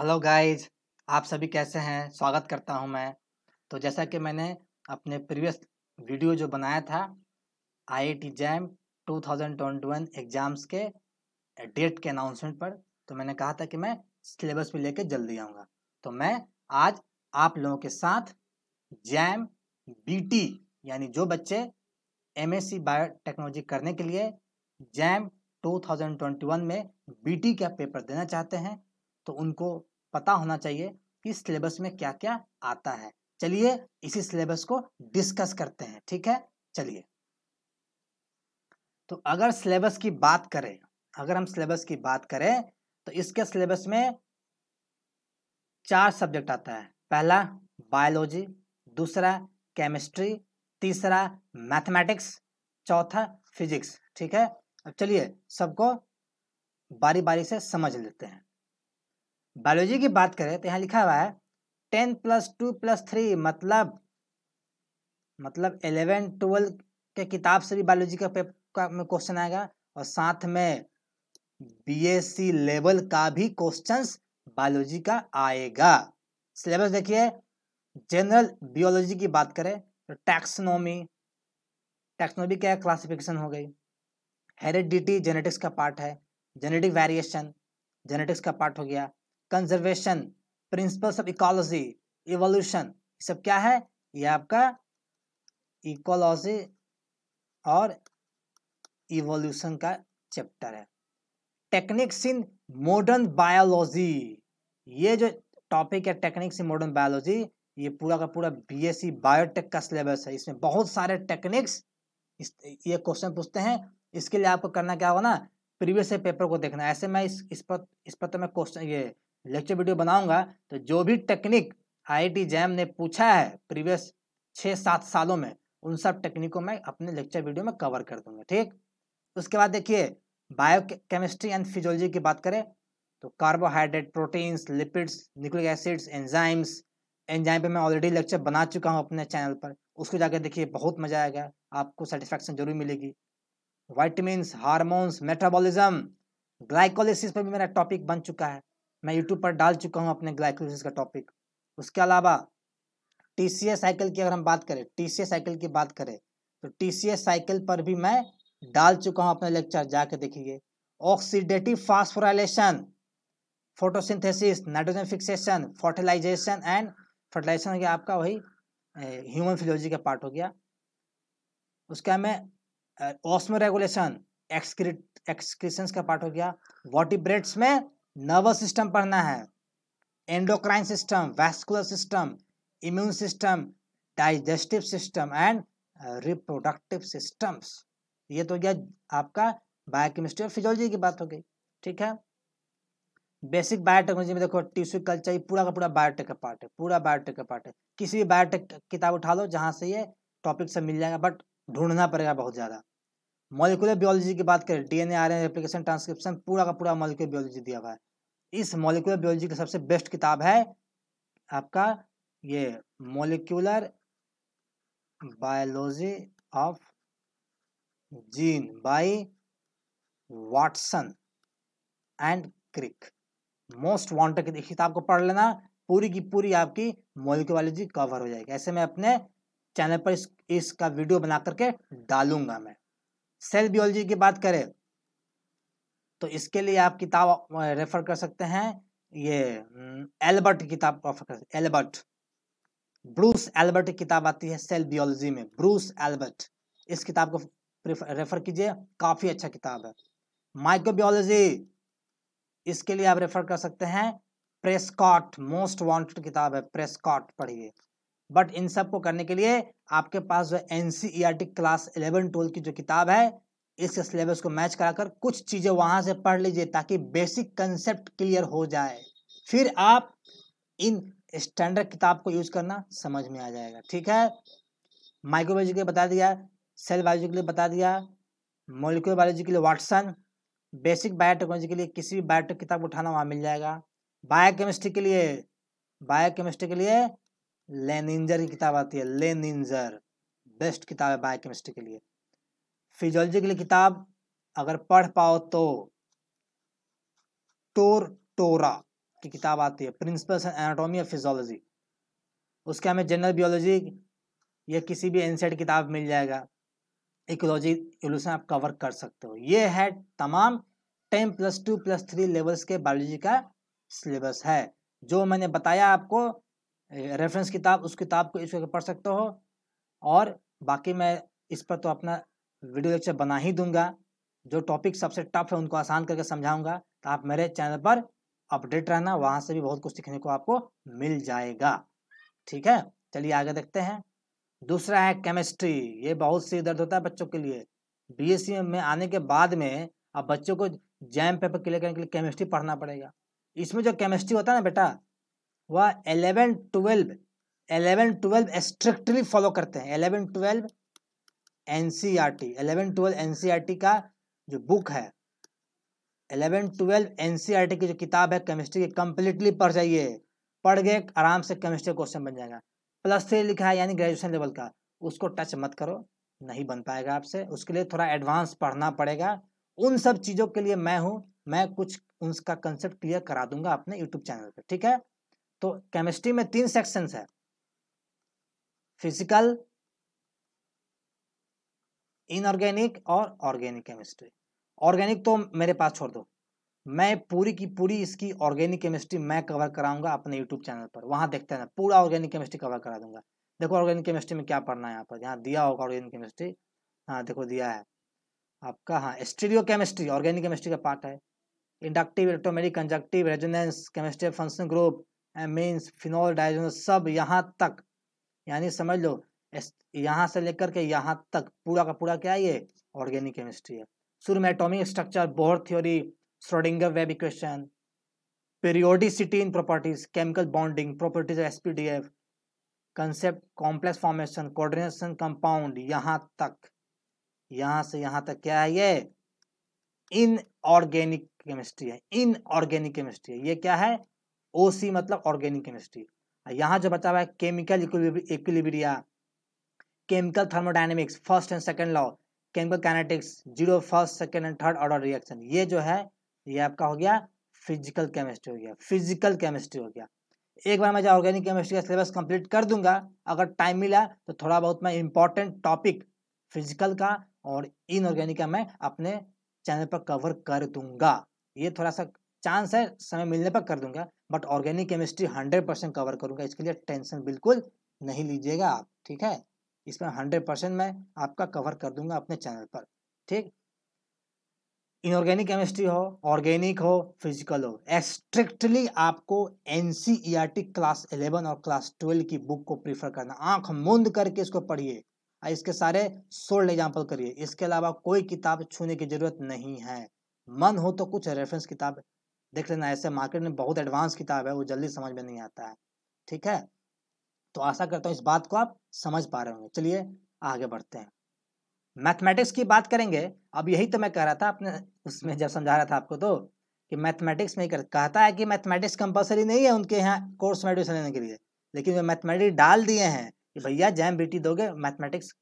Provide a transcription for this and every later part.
hello guys आप सभी कैसे हैं स्वागत करता हूं मैं तो जैसा कि मैंने अपने प्रीवियस वीडियो जो बनाया था आईआईटी जैम 2021 एग्ज़ाम्स के डेट के अनाउंसमेंट पर तो मैंने कहा था कि मैं सिलेबस भी लेके जल्दी आऊँगा तो मैं आज आप लोगों के साथ जैम बीटी यानी जो बच्चे एमएससी बायोटेक्नोलॉजी करने के लिए जैम 2021 में बीटी का पेपर देना चाहते हैं तो उनको पता होना चाहिए कि सिलेबस में क्या क्या आता है चलिए इसी सिलेबस को डिस्कस करते हैं ठीक है चलिए तो अगर सिलेबस की बात करें अगर हम सिलेबस की बात करें तो इसके सिलेबस में चार सब्जेक्ट आता है पहला बायोलॉजी दूसरा केमिस्ट्री तीसरा मैथमेटिक्स चौथा फिजिक्स ठीक है अब चलिए सबको बारी बारी से समझ लेते हैं बायोलॉजी की बात करें तो यहाँ लिखा हुआ है ten plus two plus three मतलब मतलब एलेवन ट्वेल्व के किताब से भी बायोलॉजी का पेपर का में क्वेश्चन आएगा और साथ में बीएससी लेवल का भी क्वेश्चंस बायोलॉजी का आएगा सिलेबस देखिए जनरल बियोलॉजी की बात करें तो टैक्सनोमी टैक्सनोमी क्या क्लासिफिकेशन हो गई हेरिडिटी जेनेटिक्स का पार्ट है जेनेटिक वेरिएशन जेनेटिक्स का पार्ट हो गया conservation principles of ecology evolution सब क्या है ये आपका इकोलॉजी और इवोल्यूशन का चैप्टर है टेक्निक्स इन मॉडर्न बायोलॉजी ये जो टॉपिक है टेक्निक्स इन मॉडर्न बायोलॉजी ये पूरा का पूरा बीएससी बायोटेक e का सिलेबस है इसमें बहुत सारे टेक्निक्स ये क्वेश्चन पूछते हैं इसके लिए आपको करना क्या होगा ना प्रीवियस पेपर को देखना ऐसे मैं इस इस पर इस पर तो मैं क्वेश्चन ये लेक्चर वीडियो बनाऊंगा तो जो भी टेक्निक आईआईटी जैम ने पूछा है प्रीवियस छः सात सालों में उन सब टेक्निकों में अपने लेक्चर वीडियो में कवर कर दूंगा ठीक उसके बाद देखिए बायो केमिस्ट्री एंड फिजोलॉजी की बात करें तो carbohydrate proteins lipids nucleic acids enzymes enzyme पे मैं ऑलरेडी लेक्चर बना चुका हूँ अपने चैनल पर उसको जाकर देखिए बहुत मजा आएगा आपको सेटिस्फेक्शन जरूर मिलेगी वाइटमिन हारमोन्स मेटाबॉलिज्म ग्लाइकोलिसिस पर भी मेरा टॉपिक बन चुका है मैं यूट्यूब पर डाल चुका हूँ अपने ग्लाइकोलिसिस का टॉपिक उसके अलावा टी सी साइकिल की अगर हम बात करें टी सी साइकिल की बात करें तो टी सी साइकिल पर भी मैं डाल चुका हूँ अपना लेक्चर जाके देखिए oxidative phosphorylation photosynthesis nitrogen fixation fertilization and fertilization हो गया आपका वही ह्यूमन फिलोलॉजी का पार्ट हो गया उसका में ऑस्मो रेगुलेशन एक्सक्रिट एक्सक्रिशंस का पार्ट हो गया वॉटिब्रेट्स में नर्वस सिस्टम पढ़ना है endocrine system vascular system immune system digestive system and reproductive systems ये तो गया आपका बायोकेमिस्ट्री और फिजोलॉजी की बात हो गई ठीक है बेसिक बायोटेक्नोलॉजी में देखो टिश्यू कल्चर पूरा का पूरा बायोटेक का पार्ट है पूरा बायोटेक का पार्ट है किसी भी बायोटेक किताब उठा लो जहाँ से ये टॉपिक से मिल जाएगा बट ढूंढना पड़ेगा बहुत ज़्यादा मॉलिकुलर बियोलॉजी की बात करें डीएनए आरएनए रेप्लिकेशन ट्रांसक्रिप्शन पूरा का पूरा मॉलिकुलर बियोलॉजी दिया हुआ है इस मॉलिकुलर बियोलॉजी का सबसे बेस्ट किताब है आपका ये molecular biology of gene by Watson and Crick most wanted इस किताब को पढ़ लेना पूरी की पूरी आपकी मोलिकुलर बायोलॉजी कवर हो जाएगी ऐसे मैं अपने चैनल पर इस इसका वीडियो बना करके डालूंगा मैं सेल बियोलॉजी की बात करें तो इसके लिए आप किताब रेफर कर सकते हैं ये एल्बर्ट किताब रेफर कर सकते एल्बर्ट ब्रूस एल्बर्ट किताब आती है सेल बियोलॉजी में ब्रूस एल्बर्ट इस किताब को रेफर कीजिए काफ़ी अच्छा किताब है माइक्रोबियोलॉजी इसके लिए आप रेफर कर सकते हैं प्रेस्कॉट मोस्ट वांटेड किताब है प्रेस्कॉट पढ़िए बट इन सब को करने के लिए आपके पास जो एन क्लास इलेवन ट्वेल्व की जो किताब है इस सिलेबस को मैच कराकर कुछ चीज़ें वहाँ से पढ़ लीजिए ताकि बेसिक कंसेप्ट क्लियर हो जाए फिर आप इन स्टैंडर्ड किताब को यूज करना समझ में आ जाएगा ठीक है माइक्रोबायोलॉजी के लिए बता दिया सेल बायोलॉजी के लिए बता दिया मोलिकुलर बायोलॉजी के लिए वाटसन बेसिक बायोटेक्नोलॉजी के लिए किसी भी बायोटेक किताब उठाना वहाँ मिल जाएगा बायोकेमिस्ट्री के लिए बायोकेमिस्ट्री के लिए लेनिंजर की किताब आती है लेनिंजर बेस्ट किताब है बायोकेमिस्ट्री के लिए फिजोलॉजी के लिए किताब अगर पढ़ पाओ तो टोर टोरा की किताब आती है principles and anatomy of physiology उसके हमें जनरल बियोलॉजी या किसी भी एनसेट किताब मिल जाएगा इकोलॉजी एवोल्यूशन आप कवर कर सकते हो ये है तमाम ten plus two plus three levels के बायोलॉजी का सिलेबस है जो मैंने बताया आपको रेफरेंस किताब उस किताब को इस पढ़ सकते हो और बाकी मैं इस पर तो अपना वीडियो लेक्चर बना ही दूंगा जो टॉपिक सबसे टफ है उनको आसान करके समझाऊंगा तो आप मेरे चैनल पर अपडेट रहना वहां से भी बहुत कुछ सीखने को आपको मिल जाएगा ठीक है चलिए आगे देखते हैं दूसरा है केमिस्ट्री ये बहुत सी दर्द होता है बच्चों के लिए बी में आने के बाद में अब बच्चों को जैम पेपर क्लियर करने के लिए केमिस्ट्री पढ़ना पड़ेगा इसमें जो केमिस्ट्री होता है ना बेटा वह eleven twelve eleven twelve strictly follow करते हैं eleven twelve N C R T eleven twelve N C R T का जो बुक है eleven twelve N C R T की जो किताब है केमिस्ट्री की कम्प्लीटली पढ़ जाइए पढ़ गए आराम से केमिस्ट्री क्वेश्चन बन जाएगा प्लस थ्री लिखा है यानी ग्रेजुएशन लेवल का उसको टच मत करो नहीं बन पाएगा आपसे उसके लिए थोड़ा एडवांस पढ़ना पड़ेगा उन सब चीज़ों के लिए मैं हूँ मैं कुछ उसका कंसेप्ट क्लियर करा दूंगा अपने यूट्यूब चैनल पर ठीक है तो केमिस्ट्री में तीन सेक्शंस है फिजिकल इनऑर्गेनिक और ऑर्गेनिक केमिस्ट्री ऑर्गेनिक तो मेरे पास छोड़ दो मैं पूरी की पूरी इसकी ऑर्गेनिक केमिस्ट्री मैं कवर कराऊंगा अपने यूट्यूब चैनल पर वहाँ देखते हैं पूरा ऑर्गेनिक केमिस्ट्री कवर करा दूंगा देखो ऑर्गेनिक केमिस्ट्री में क्या पढ़ना है यहाँ पर यहाँ दिया होगा ऑर्गेनिक केमिस्ट्री हाँ देखो दिया है आपका हाँ स्टीरियो केमिस्ट्री ऑर्गेनिक केमिस्ट्री का पार्ट है inductive electromeric conjugative resonance chemistry function group means phenol diazo सब यहाँ तक यानी समझ लो यहाँ से लेकर के यहाँ तक पूरा का पूरा क्या है ये ऑर्गेनिक केमिस्ट्री है शुरू में atomic structure Bohr theory Schrodinger wave equation periodicity in properties chemical bonding properties s p d f concept complex formation coordination compound यहाँ तक यहाँ से यहाँ तक क्या है ये इनऑर्गेनिक केमिस्ट्री है इनऑर्गेनिक केमिस्ट्री है ये क्या है ओ सी मतलब ऑर्गेनिक केमिस्ट्री यहाँ जो बचा हुआ है chemical equilibria chemical thermodynamics first and second law chemical kinetics zero first second and third order reaction ये जो है ये आपका हो गया फिजिकल केमिस्ट्री हो गया फिजिकल केमिस्ट्री हो गया एक बार मैं जब ऑर्गेनिक केमिस्ट्री का सिलेबस कंप्लीट कर दूंगा अगर टाइम मिला तो थोड़ा बहुत मैं इंपॉर्टेंट टॉपिक फिजिकल का और इनऑर्गेनिक का मैं अपने चैनल पर कवर कर दूंगा ये थोड़ा सा चांस है समय मिलने पर कर दूंगा but organic chemistry hundred percent cover करूंगा इसके लिए टेंशन बिल्कुल नहीं लीजिएगा आप ठीक है इसमें हंड्रेड परसेंट मैं आपका कवर कर दूंगा अपने चैनल पर ठीक इनऑर्गेनिक केमिस्ट्री हो ऑर्गेनिक हो फिजिकल हो एक्स्ट्रिक्टली आपको एन क्लास एलेवन और क्लास ट्वेल्व की बुक को प्रीफर करना आंख मूंद करके इसको पढ़िए और इसके सारे सोल्ड एग्जाम्पल करिए इसके अलावा कोई किताब छूने की ज़रूरत नहीं है मन हो तो कुछ रेफरेंस किताब देख लेना ऐसे मार्केट में बहुत एडवांस किताब है वो जल्दी समझ में नहीं आता है ठीक है तो आशा करता हूँ इस बात को आप समझ पा रहे होंगे चलिए आगे बढ़ते हैं मैथमेटिक्स की बात करेंगे अब यही तो मैं कह रहा था अपने उसमें जब समझा रहा था आपको तो कि मैथमेटिक्स में कर कहता है कि मैथमेटिक्स कंपलसरी नहीं है उनके यहाँ कोर्स में एडमिशन लेने के लिए लेकिन वे मैथमेटिक्स डाल दिए हैं कि भैया जैम बेटी दोगे मैथमेटिक्स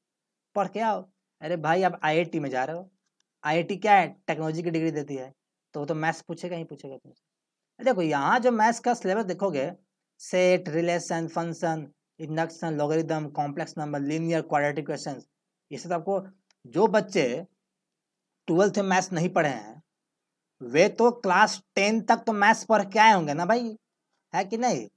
पढ़ के आओ अरे भाई आप आई में जा रहे हो आई क्या है टेक्नोलॉजी की डिग्री देती है तो वो तो मैथ्स पूछेगा ही पूछेगा तुमसे देखो यहाँ जो मैथ्स का सिलेबस देखोगे set relation function induction logarithm complex number linear quadratic question ये सब आपको जो बच्चे ट्वेल्थ मैथ्स नहीं पढ़े हैं वे तो क्लास टेन तक तो मैथ्स पढ़ के आए होंगे ना भाई है कि नहीं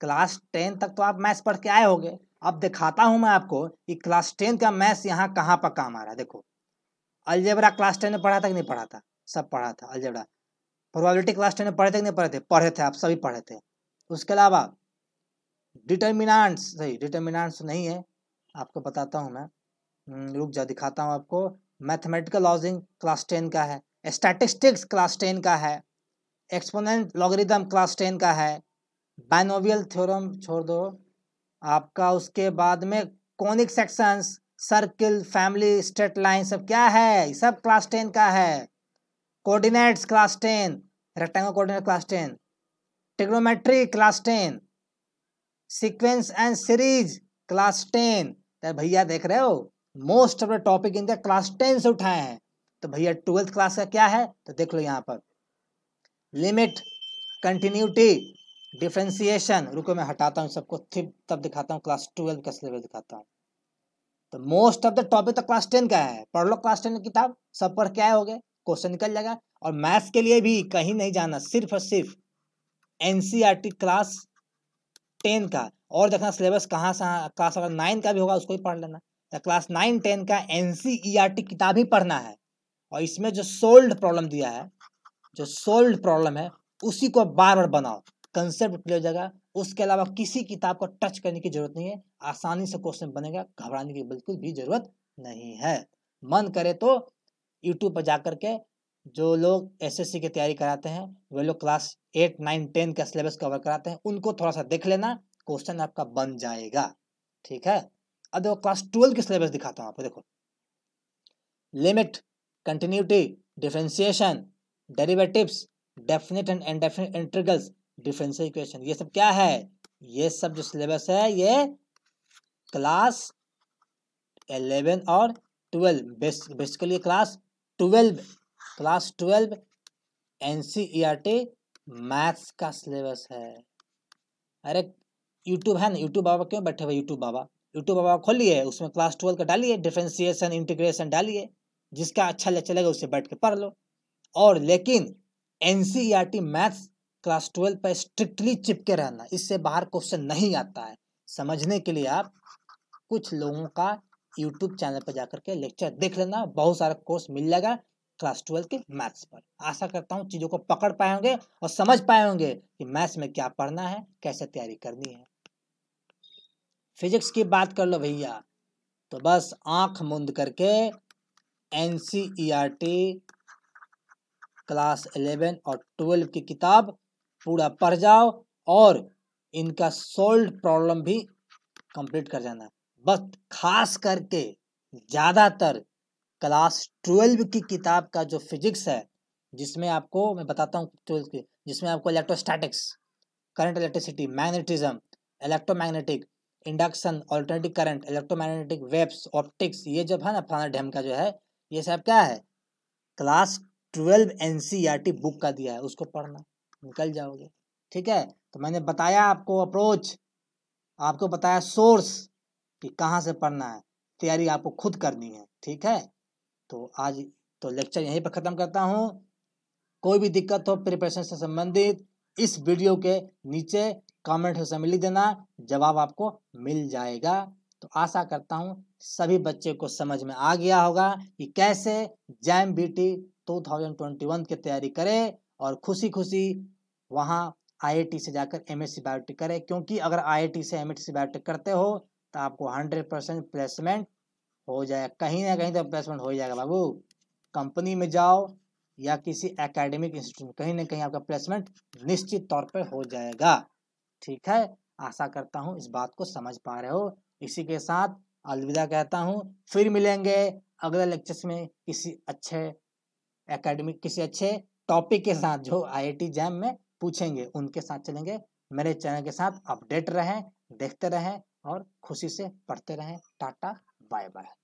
क्लास टेन तक तो आप मैथ्स पढ़ के आए होंगे अब दिखाता हूँ मैं आपको कि क्लास टेन का मैथ्स यहाँ कहाँ पर काम आ रहा है देखो अलजेबरा क्लास टेन में पढ़ा था कि नहीं पढ़ा था सब पढ़ा था अलजेबरा प्रोबेबिलिटी क्लास टेन में पढ़े थे कि नहीं पढ़े थे पढ़े थे आप सभी पढ़े थे उसके अलावा डिटर्मिनाट्स सही डिटर्मिनाट्स नहीं है आपको बताता हूँ मैं हम्म, रुक जा दिखाता हूँ आपको मैथमेटिकल लॉजिंग क्लास टेन का है स्टैटिस्टिक्स क्लास टेन का है एक्सपोनेंट लॉगरिदम क्लास टेन का है बाइनोवियल थ्योरम छोड़ दो आपका उसके बाद में conic sections circle family straight line सब क्या है सब क्लास टेन का है coordinates class ten rectangle coordinate class ten trigonometry class ten sequence and series class ten भैया देख रहे हो मोस्ट ऑफ द टॉपिक इनका क्लास टेन से उठाए हैं तो भैया ट्वेल्थ क्लास का क्या है तो देख लो यहाँ पर लिमिट कंटिन्यूटी डिफ्रेंसिएशन रुको मैं हटाता हूँ सबको थिप तब दिखाता हूँ क्लास ट्वेल्व का सिलेबस दिखाता हूँ तो मोस्ट ऑफ द टॉपिक तो क्लास टेन का है पढ़ लो क्लास टेन की किताब सब पर क्या हो गया क्वेश्चन निकल जाएगा और मैथ्स के लिए भी कहीं नहीं जाना सिर्फ और सिर्फ एन क्लास टेन का और देखना सिलेबस कहाँ से क्लास अगर नाइन का भी होगा उसको भी पढ़ लेना तो क्लास नाइन टेन का एन किताब ही पढ़ना है और इसमें जो सोल्ड प्रॉब्लम दिया है जो सोल्ड प्रॉब्लम है उसी को बार बार बनाओ कंसेप्ट क्लियर हो जाएगा उसके अलावा किसी किताब को टच करने की जरूरत नहीं है आसानी से क्वेश्चन बनेगा घबराने की बिल्कुल भी जरूरत नहीं है मन करे तो यूट्यूब पर जाकर के जो लोग एसएससी की तैयारी कराते हैं वे लोग क्लास एट नाइन टेन का सिलेबस कवर कराते हैं उनको थोड़ा सा देख लेना क्वेश्चन आपका बन जाएगा ठीक है अब देखो क्लास ट्वेल्व के सिलेबस दिखाता हूँ आपको देखो limit continuity differentiation derivatives definite and indefinite integrals differential equation ये सब क्या है ये सब जो सिलेबस है ये क्लास एलेवन और twelve basically class twelve class twelve N maths का सिलेबस है अरे यूट्यूब है ना यूट्यूब बाबा क्यों बैठे हुए यूट्यूब बाबा यूट्यूब बाबा खोलिए उसमें क्लास ट्वेल्व का डालिए डिफ्रेंसिएशन इंटीग्रेशन डालिए जिसका अच्छा ले चलेगा उसे बैठ के पढ़ लो और लेकिन एन मैथ्स क्लास ट्वेल्व पर स्ट्रिक्टली चिपके रहना इससे बाहर क्वेश्चन नहीं आता है समझने के लिए आप कुछ लोगों का यूट्यूब चैनल पर जाकर के लेक्चर देख लेना बहुत सारा कोर्स मिल जाएगा क्लास ट्वेल्व के मैथ्स पर आशा करता हूँ चीज़ों को पकड़ पाए होंगे और समझ पाए होंगे कि मैथ्स में क्या पढ़ना है कैसे तैयारी करनी है फिजिक्स की बात कर लो भैया तो बस आंख मूंद करके एन e क्लास एलेवन और ट्वेल्व की किताब पूरा पढ़ जाओ और इनका सोल्ड प्रॉब्लम भी कंप्लीट कर जाना बस खास करके ज़्यादातर क्लास ट्वेल्व की किताब का जो फिजिक्स है जिसमें आपको मैं बताता हूँ ट्वेल्थ की जिसमें आपको electrostatics current electricity magnetism electromagnetic induction alternative current electromagnetic waves optics ये जब है ना फलाना डैम का जो है ये सब क्या है class twelve N e book का दिया है उसको पढ़ना निकल जाओगे ठीक है तो मैंने बताया आपको अप्रोच आपको बताया सोर्स कि कहाँ से पढ़ना है तैयारी आपको खुद करनी है ठीक है तो आज तो लेक्चर यहीं पर ख़त्म करता हूँ कोई भी दिक्कत हो प्रिपरेशन से संबंधित इस वीडियो के नीचे कमेंट से में देना जवाब आपको मिल जाएगा तो आशा करता हूँ सभी बच्चे को समझ में आ गया होगा कि कैसे जैम बी टी की तैयारी करें और खुशी खुशी वहाँ आईआईटी से जाकर एमएससी एस करें क्योंकि अगर आईआईटी से एम एस करते हो तो आपको 100 परसेंट प्लेसमेंट हो जाएगा कहीं ना कहीं तो प्लेसमेंट हो जाएगा बाबू कंपनी में जाओ या किसी एकेडमिक इंस्टीट्यूट कहीं ना कहीं आपका प्लेसमेंट निश्चित तौर पर हो जाएगा ठीक है आशा करता हूँ इस बात को समझ पा रहे हो इसी के साथ अलविदा कहता हूँ फिर मिलेंगे अगले लेक्चर्स में किसी अच्छे एकेडमिक किसी अच्छे टॉपिक के साथ जो आईआईटी जैम में पूछेंगे उनके साथ चलेंगे मेरे चैनल के साथ अपडेट रहें देखते रहें और खुशी से पढ़ते रहें टाटा बाय बाय